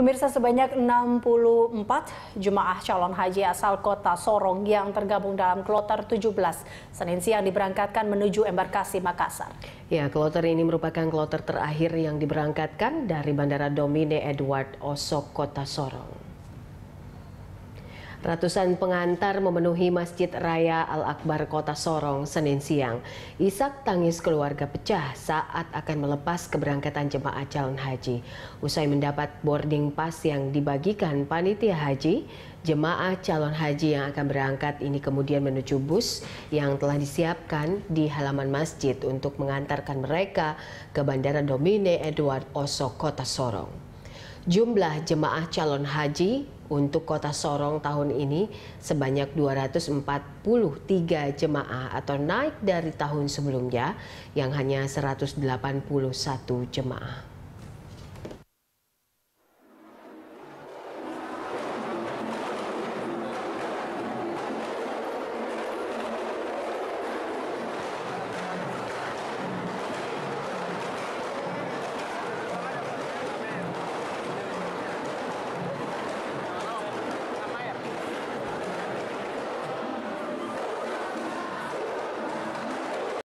Pemirsa sebanyak 64 jemaah calon haji asal kota Sorong yang tergabung dalam kloter 17 Senin siang diberangkatkan menuju embarkasi Makassar. Ya, kloter ini merupakan kloter terakhir yang diberangkatkan dari Bandara Domine Edward Osok, kota Sorong. Ratusan pengantar memenuhi Masjid Raya Al-Akbar Kota Sorong Senin siang. Isak tangis keluarga pecah saat akan melepas keberangkatan jemaah calon haji. Usai mendapat boarding pass yang dibagikan panitia haji, jemaah calon haji yang akan berangkat ini kemudian menuju bus yang telah disiapkan di halaman masjid untuk mengantarkan mereka ke Bandara Domine Edward Oso Kota Sorong. Jumlah jemaah calon haji untuk kota Sorong tahun ini sebanyak 243 jemaah atau naik dari tahun sebelumnya yang hanya 181 jemaah.